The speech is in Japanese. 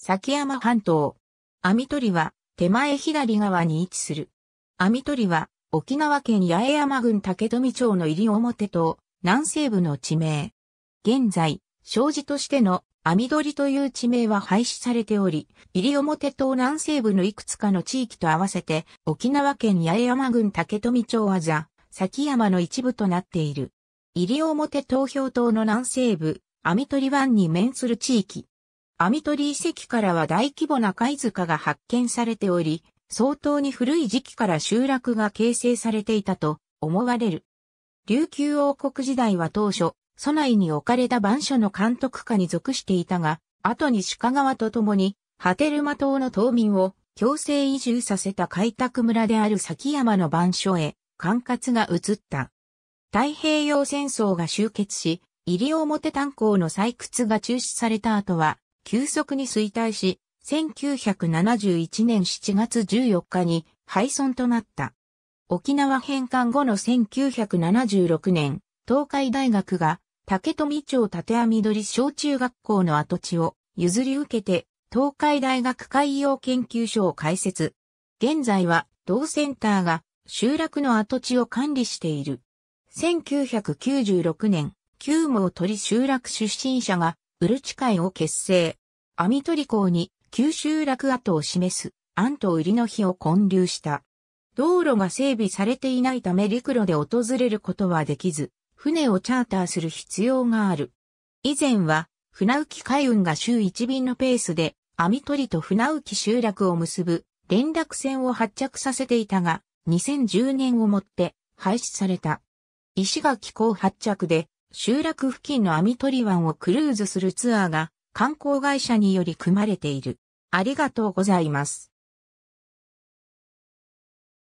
崎山半島。網取は、手前左側に位置する。網取は、沖縄県八重山郡竹富町の入表島、南西部の地名。現在、障子としての網取という地名は廃止されており、入表島南西部のいくつかの地域と合わせて、沖縄県八重山郡竹富町はザ、崎山の一部となっている。入表投票島の南西部、網取湾に面する地域、網取遺跡からは大規模な貝塚が発見されており、相当に古い時期から集落が形成されていたと思われる。琉球王国時代は当初、都内に置かれた番所の監督下に属していたが、後に鹿川と共に、波照間島の島民を強制移住させた開拓村である崎山の番所へ、管轄が移った。太平洋戦争が終結し、西表炭鉱の採掘が中止された後は、急速に衰退し、1971年7月14日に廃村となった。沖縄返還後の1976年、東海大学が竹富町立網取小中学校の跡地を譲り受けて、東海大学海洋研究所を開設。現在は同センターが集落の跡地を管理している。1996年、旧毛取集落出身者がウルチ会を結成。アミトリ港に九州落跡を示す安と売りの日を建立した。道路が整備されていないため陸路で訪れることはできず、船をチャーターする必要がある。以前は、船浮海運が週1便のペースで、網取と船浮集落を結ぶ連絡船を発着させていたが、2010年をもって廃止された。石垣港発着で集落付近の網取り湾をクルーズするツアーが観光会社により組まれている。ありがとうございます。